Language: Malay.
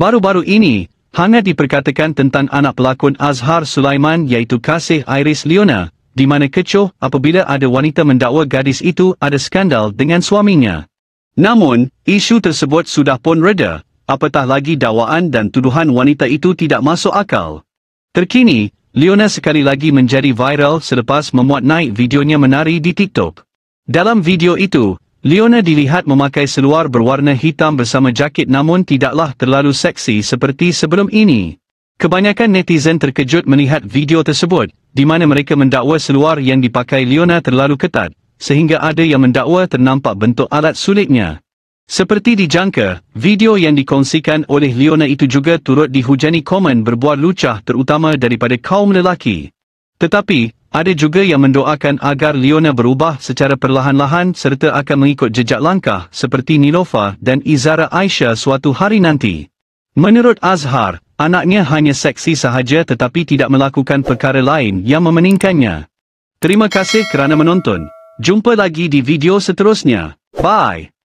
Baru-baru ini, hangat diperkatakan tentang anak pelakon Azhar Sulaiman iaitu Kasih Iris Leona, di mana kecoh apabila ada wanita mendakwa gadis itu ada skandal dengan suaminya. Namun, isu tersebut sudah pun reda, apatah lagi dakwaan dan tuduhan wanita itu tidak masuk akal. Terkini, Leona sekali lagi menjadi viral selepas memuat naik videonya menari di TikTok. Dalam video itu, Leona dilihat memakai seluar berwarna hitam bersama jaket namun tidaklah terlalu seksi seperti sebelum ini. Kebanyakan netizen terkejut melihat video tersebut, di mana mereka mendakwa seluar yang dipakai Leona terlalu ketat, sehingga ada yang mendakwa ternampak bentuk alat sulitnya. Seperti dijangka, video yang dikongsikan oleh Leona itu juga turut dihujani komen berbuat lucah terutama daripada kaum lelaki. Tetapi, ada juga yang mendoakan agar Leona berubah secara perlahan-lahan serta akan mengikut jejak langkah seperti Nilofa dan Izara Aisyah suatu hari nanti. Menurut Azhar, anaknya hanya seksi sahaja tetapi tidak melakukan perkara lain yang memeningkannya. Terima kasih kerana menonton. Jumpa lagi di video seterusnya. Bye!